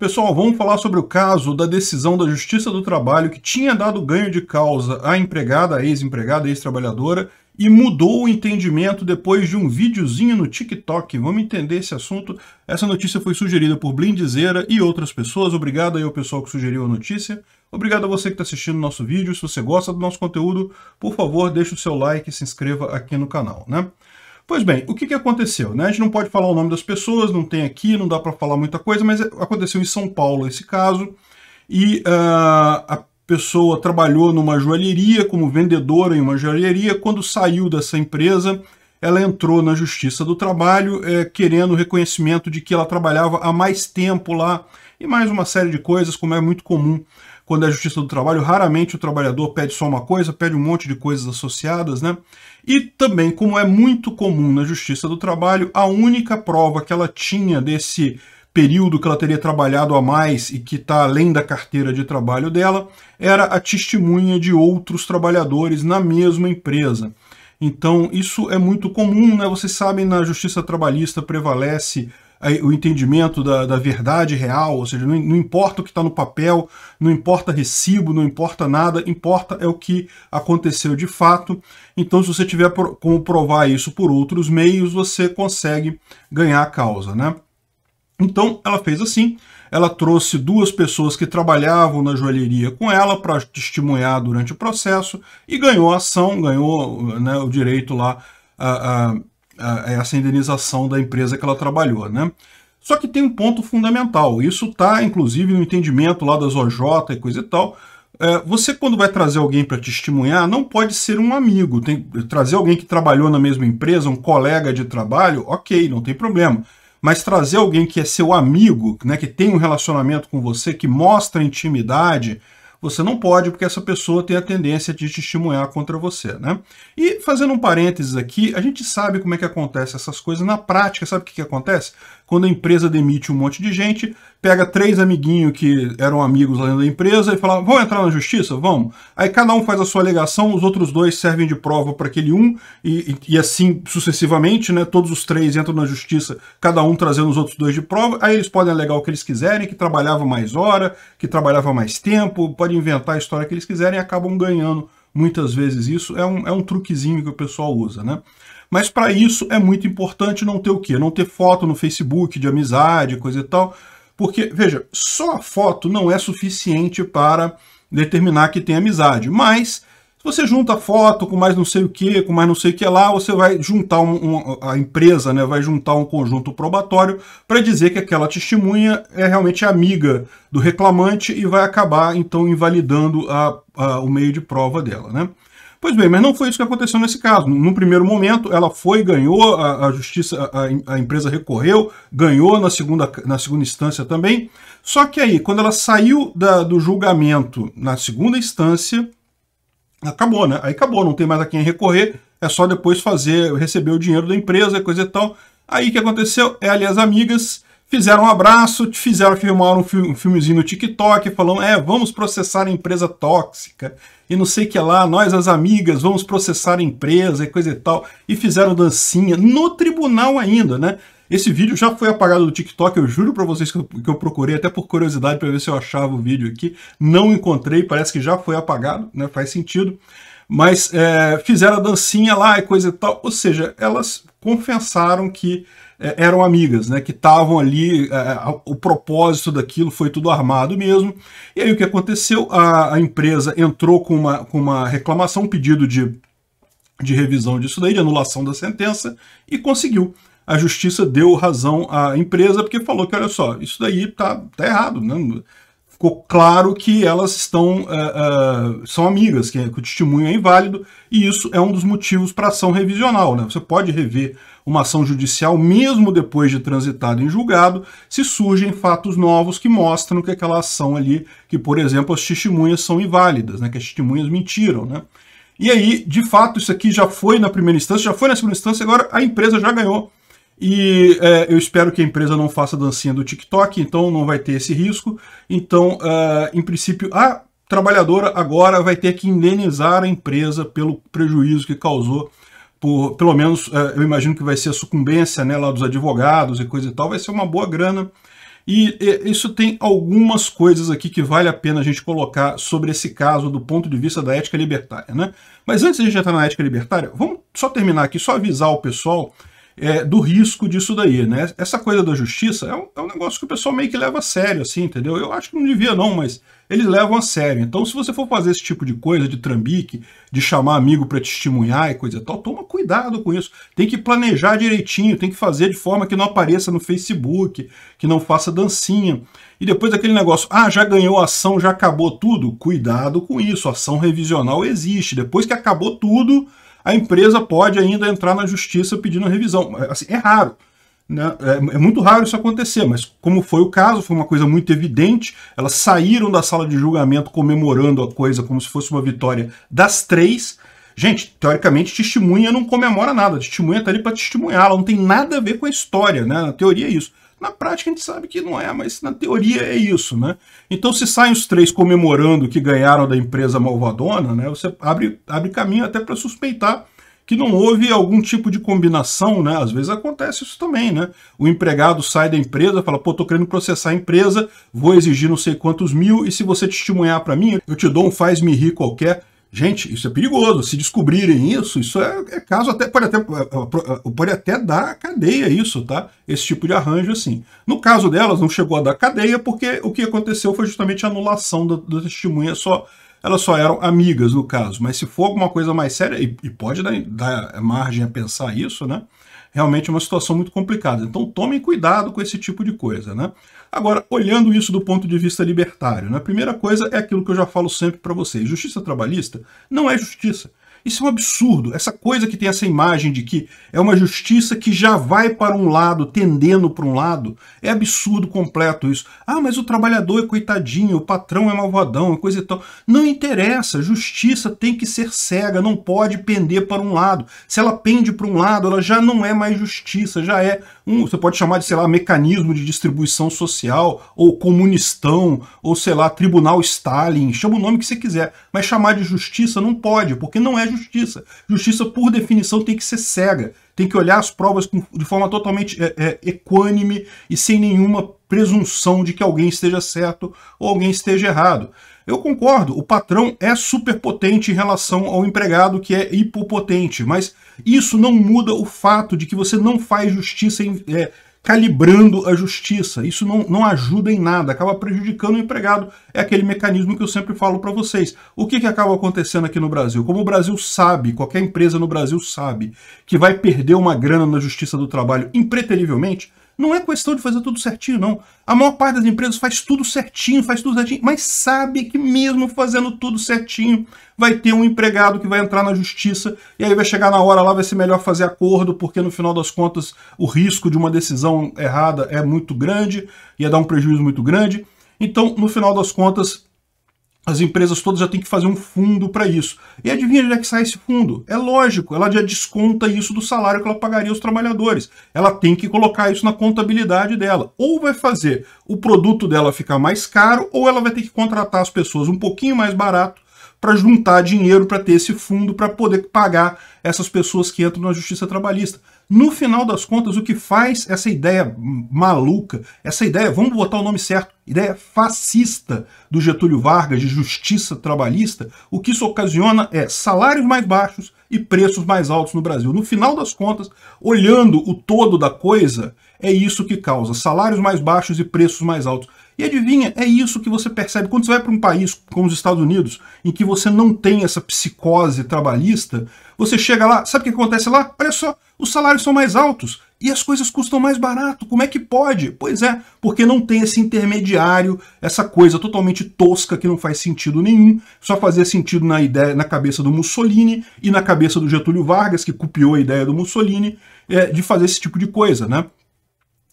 Pessoal, vamos falar sobre o caso da decisão da Justiça do Trabalho que tinha dado ganho de causa à empregada, à ex-empregada, ex-trabalhadora e mudou o entendimento depois de um videozinho no TikTok. Vamos entender esse assunto. Essa notícia foi sugerida por Blindizeira e outras pessoas. Obrigado aí ao pessoal que sugeriu a notícia. Obrigado a você que está assistindo o nosso vídeo. Se você gosta do nosso conteúdo, por favor, deixe o seu like e se inscreva aqui no canal, né? Pois bem, o que, que aconteceu? Né? A gente não pode falar o nome das pessoas, não tem aqui, não dá para falar muita coisa, mas aconteceu em São Paulo esse caso, e uh, a pessoa trabalhou numa joalheria, como vendedora em uma joalheria, quando saiu dessa empresa, ela entrou na Justiça do Trabalho é, querendo o reconhecimento de que ela trabalhava há mais tempo lá e mais uma série de coisas, como é muito comum quando é a justiça do trabalho, raramente o trabalhador pede só uma coisa, pede um monte de coisas associadas, né? E também, como é muito comum na justiça do trabalho, a única prova que ela tinha desse período que ela teria trabalhado a mais e que está além da carteira de trabalho dela era a testemunha de outros trabalhadores na mesma empresa. Então, isso é muito comum, né? Vocês sabem, na justiça trabalhista prevalece o entendimento da, da verdade real, ou seja, não, não importa o que está no papel, não importa recibo, não importa nada, importa é o que aconteceu de fato. Então, se você tiver como provar isso por outros meios, você consegue ganhar a causa, né? Então, ela fez assim, ela trouxe duas pessoas que trabalhavam na joalheria com ela para testemunhar durante o processo e ganhou a ação, ganhou né, o direito lá a, a é essa indenização da empresa que ela trabalhou, né? Só que tem um ponto fundamental, isso está inclusive no entendimento lá das OJ e coisa e tal, é, você quando vai trazer alguém para testemunhar, não pode ser um amigo. Tem, trazer alguém que trabalhou na mesma empresa, um colega de trabalho, ok, não tem problema. Mas trazer alguém que é seu amigo, né, que tem um relacionamento com você, que mostra intimidade, você não pode, porque essa pessoa tem a tendência de testemunhar contra você, né? E fazendo um parênteses aqui, a gente sabe como é que acontece essas coisas na prática, sabe o que, que acontece? quando a empresa demite um monte de gente, pega três amiguinhos que eram amigos lá da empresa e fala, vamos entrar na justiça? Vamos. Aí cada um faz a sua alegação, os outros dois servem de prova para aquele um e, e, e, assim sucessivamente, né? Todos os três entram na justiça, cada um trazendo os outros dois de prova. Aí eles podem alegar o que eles quiserem, que trabalhava mais hora, que trabalhava mais tempo, podem inventar a história que eles quiserem e acabam ganhando muitas vezes isso. É um, é um truquezinho que o pessoal usa, né? Mas para isso é muito importante não ter o quê? Não ter foto no Facebook de amizade, coisa e tal. Porque, veja, só a foto não é suficiente para determinar que tem amizade. Mas se você junta foto com mais não sei o que, com mais não sei o que lá, você vai juntar um, um, a empresa, né, vai juntar um conjunto probatório para dizer que aquela testemunha é realmente amiga do reclamante e vai acabar então invalidando a, a, o meio de prova dela, né? Pois bem, mas não foi isso que aconteceu nesse caso. No primeiro momento, ela foi, ganhou, a, a justiça, a, a, empresa recorreu, ganhou na segunda, na segunda instância também. Só que aí, quando ela saiu da, do julgamento na segunda instância, acabou, né? Aí acabou, não tem mais a quem recorrer, é só depois fazer, receber o dinheiro da empresa, coisa e tal. Aí o que aconteceu? Ela é e as amigas fizeram um abraço, te fizeram filmar um, filmezinho no TikTok, falando, é, vamos processar a empresa tóxica, e não sei o que lá, nós as amigas vamos processar a empresa e coisa e tal, e fizeram dancinha no tribunal ainda, né? Esse vídeo já foi apagado do TikTok, eu juro para vocês que eu, que eu, procurei até por curiosidade para ver se eu achava o vídeo aqui, não encontrei, parece que já foi apagado, né? Faz sentido. Mas é, fizeram a dancinha lá e coisa e tal, ou seja, elas confessaram que é, eram amigas, né? Que estavam ali, é, é, o propósito daquilo foi tudo armado mesmo. E aí o que aconteceu? A, a empresa entrou com uma, com uma reclamação, um pedido de, de revisão disso daí, de anulação da sentença, e conseguiu a justiça deu razão à empresa porque falou que, olha só, isso daí tá, tá errado, né? ficou claro que elas estão uh, uh, são amigas, que, o testemunho é inválido, e isso é um dos motivos para ação revisional. Né? Você pode rever uma ação judicial mesmo depois de transitado em julgado, se surgem fatos novos que mostram que aquela ação ali, que por exemplo as testemunhas são inválidas, né? que as testemunhas mentiram. Né? E aí, de fato, isso aqui já foi na primeira instância, já foi na segunda instância, agora a empresa já ganhou e é, eu espero que a empresa não faça dancinha do TikTok, então não vai ter esse risco. Então, é, em princípio, a trabalhadora agora vai ter que indenizar a empresa pelo prejuízo que causou. Por, pelo menos é, eu imagino que vai ser a sucumbência né, lá dos advogados e coisa e tal, vai ser uma boa grana. E, e isso tem algumas coisas aqui que vale a pena a gente colocar sobre esse caso do ponto de vista da ética libertária. Né? Mas antes de a gente entrar na ética libertária, vamos só terminar aqui, só avisar o pessoal é, do risco disso daí, né? Essa coisa da justiça é um, é um, negócio que o pessoal meio que leva a sério, assim, entendeu? Eu acho que não devia não, mas eles levam a sério. Então, se você for fazer esse tipo de coisa, de trambique, de chamar amigo para testemunhar e coisa e tal, toma cuidado com isso. Tem que planejar direitinho, tem que fazer de forma que não apareça no Facebook, que não faça dancinha. E depois aquele negócio, ah, já ganhou a ação, já acabou tudo. Cuidado com isso, ação revisional existe. Depois que acabou tudo a empresa pode ainda entrar na justiça pedindo revisão. Assim, é raro. Né? É, é muito raro isso acontecer, mas como foi o caso, foi uma coisa muito evidente. Elas saíram da sala de julgamento comemorando a coisa como se fosse uma vitória das três. Gente, teoricamente, testemunha não comemora nada. Testemunha está ali para testemunhar. Ela não tem nada a ver com a história, né? Na teoria é isso. Na prática a gente sabe que não é, mas na teoria é isso, né? Então se saem os três comemorando que ganharam da empresa malvadona, né? Você abre, abre caminho até para suspeitar que não houve algum tipo de combinação, né? Às vezes acontece isso também, né? O empregado sai da empresa, fala, pô, tô querendo processar a empresa, vou exigir não sei quantos mil, e se você testemunhar para mim, eu te dou um faz-me rir qualquer Gente, isso é perigoso. Se descobrirem isso, isso é, é caso até pode, até é, é, é, pode até dar cadeia isso, tá? Esse tipo de arranjo assim. No caso delas, não chegou a dar cadeia porque o que aconteceu foi justamente a anulação da, da testemunha. Só elas só eram amigas no caso. Mas se for alguma coisa mais séria e, e pode dar, dar margem a pensar isso, né? realmente é uma situação muito complicada. Então tomem cuidado com esse tipo de coisa. Né? Agora, olhando isso do ponto de vista libertário, né, a primeira coisa é aquilo que eu já falo sempre para vocês. Justiça trabalhista não é justiça. Isso é um absurdo. Essa coisa que tem essa imagem de que é uma justiça que já vai para um lado, tendendo para um lado, é absurdo completo isso. Ah, mas o trabalhador é coitadinho, o patrão é malvadão, é coisa e tal. Não interessa. Justiça tem que ser cega, não pode pender para um lado. Se ela pende para um lado, ela já não é mais justiça, já é um, você pode chamar de, sei lá, mecanismo de distribuição social, ou comunistão, ou sei lá, tribunal Stalin, chama o nome que você quiser. Mas chamar de justiça não pode, porque não é justiça. Justiça, por definição, tem que ser cega, tem que olhar as provas de forma totalmente é, é, equânime e sem nenhuma presunção de que alguém esteja certo ou alguém esteja errado. Eu concordo, o patrão é superpotente em relação ao empregado que é hipopotente, mas isso não muda o fato de que você não faz justiça em, é, calibrando a justiça. Isso não, não ajuda em nada, acaba prejudicando o empregado. É aquele mecanismo que eu sempre falo para vocês. O que, que acaba acontecendo aqui no Brasil? Como o Brasil sabe, qualquer empresa no Brasil sabe, que vai perder uma grana na justiça do trabalho impreterivelmente, não é questão de fazer tudo certinho, não. A maior parte das empresas faz tudo certinho, faz tudo certinho, mas sabe que mesmo fazendo tudo certinho, vai ter um empregado que vai entrar na justiça e aí vai chegar na hora lá, vai ser melhor fazer acordo, porque no final das contas o risco de uma decisão errada é muito grande, ia dar um prejuízo muito grande. Então, no final das contas, as empresas todas já têm que fazer um fundo para isso. E adivinha onde é que sai esse fundo? É lógico, ela já desconta isso do salário que ela pagaria aos trabalhadores. Ela tem que colocar isso na contabilidade dela. Ou vai fazer o produto dela ficar mais caro, ou ela vai ter que contratar as pessoas um pouquinho mais barato para juntar dinheiro para ter esse fundo para poder pagar essas pessoas que entram na justiça trabalhista. No final das contas, o que faz essa ideia maluca, essa ideia, vamos botar o nome certo, ideia fascista do Getúlio Vargas de justiça trabalhista, o que isso ocasiona é salários mais baixos e preços mais altos no Brasil. No final das contas, olhando o todo da coisa, é isso que causa salários mais baixos e preços mais altos. E adivinha, é isso que você percebe quando você vai para um país como os Estados Unidos, em que você não tem essa psicose trabalhista, você chega chega lá, sabe o que acontece lá? Olha só, os salários são mais altos e as coisas custam mais barato. Como é que pode? Pois é, porque não tem esse intermediário, essa coisa totalmente tosca que não faz sentido nenhum, só fazia sentido na ideia, na cabeça do Mussolini e na cabeça do Getúlio Vargas, que copiou a ideia do Mussolini, é, de fazer esse tipo de coisa, né?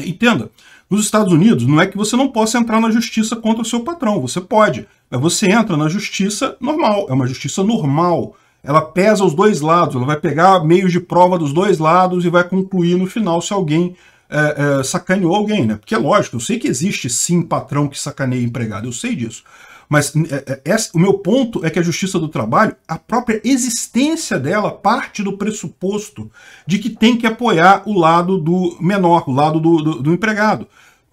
Entenda, nos Estados Unidos não é que você não possa entrar na justiça contra o seu patrão, você pode, mas você entra na justiça normal, é uma justiça normal ela pesa os dois lados, ela vai pegar meios de prova dos dois lados e vai concluir no final se alguém é, é, sacaneou alguém, né? Porque é lógico, eu sei que existe sim patrão que sacaneia empregado, eu sei disso. Mas é, é, é, o meu ponto é que a justiça do trabalho, a própria existência dela parte do pressuposto de que tem que apoiar o lado do menor, o lado do, do, do empregado.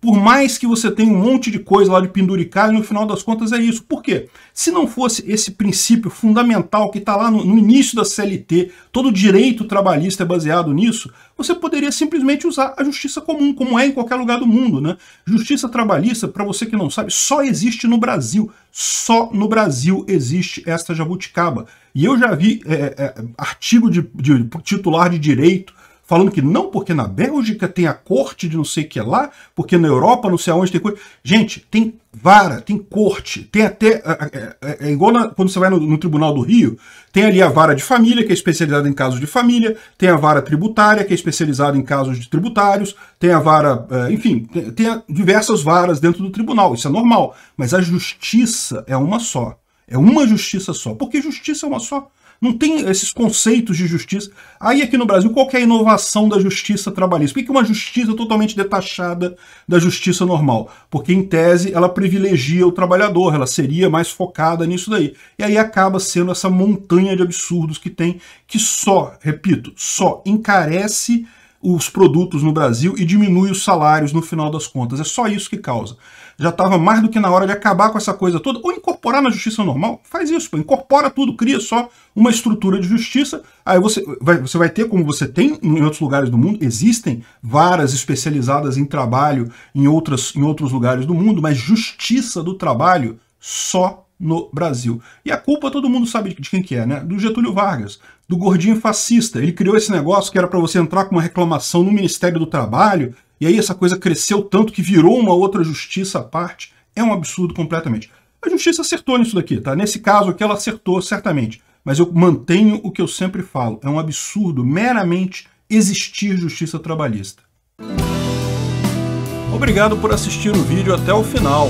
Por mais que você tenha um monte de coisa lá de penduricar, no final das contas é isso. Por quê? Se não fosse esse princípio fundamental que está lá no, no início da CLT, todo direito trabalhista é baseado nisso, você poderia simplesmente usar a justiça comum, como é em qualquer lugar do mundo. Né? Justiça trabalhista, para você que não sabe, só existe no Brasil. Só no Brasil existe esta jabuticaba. E eu já vi é, é, artigo de, de titular de direito falando que não, porque na Bélgica tem a corte de não sei o que lá, porque na Europa não sei aonde tem coisa. Gente, tem vara, tem corte, tem até. É, é, é, é igual na, quando você vai no, no, Tribunal do Rio, tem ali a vara de família, que é especializada em casos de família, tem a vara tributária, que é especializada em casos de tributários, tem a vara. É, enfim, tem, tem diversas varas dentro do tribunal, isso é normal. Mas a justiça é uma só. É uma justiça só. Porque justiça é uma só. Não tem esses conceitos de justiça. Aí aqui no Brasil, qual é a inovação da justiça trabalhista? Por que uma justiça totalmente detachada da justiça normal? Porque, em tese, ela privilegia o trabalhador, ela seria mais focada nisso daí. E aí acaba sendo essa montanha de absurdos que tem, que só, repito, só encarece os produtos no Brasil e diminui os salários no final das contas. É só isso que causa. Já estava mais do que na hora de acabar com essa coisa toda, ou incorporar na justiça normal. Faz isso, pô. incorpora tudo, cria só uma estrutura de justiça. Aí você vai, você vai ter, como você tem em outros lugares do mundo, existem varas especializadas em trabalho em, outras, em outros lugares do mundo, mas justiça do trabalho só no Brasil. E a culpa todo mundo sabe de quem que é, né? Do Getúlio Vargas, do gordinho fascista. Ele criou esse negócio que era para você entrar com uma reclamação no Ministério do Trabalho, e aí essa coisa cresceu tanto que virou uma outra justiça à parte. É um absurdo completamente. A justiça acertou nisso daqui, tá? Nesse caso aqui ela acertou, certamente. Mas eu mantenho o que eu sempre falo. É um absurdo meramente existir justiça trabalhista. Obrigado por assistir o vídeo até o final.